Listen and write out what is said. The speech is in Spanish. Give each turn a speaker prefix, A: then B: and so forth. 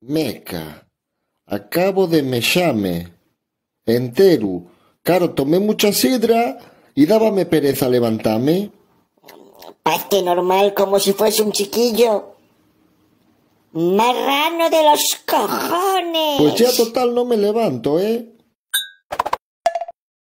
A: Meca. Acabo de me llame. enteru, caro, tomé mucha sidra y dábame pereza levantarme.
B: Paste normal como si fuese un chiquillo. Marrano
C: de los cojones. Pues ya total no me levanto, ¿eh?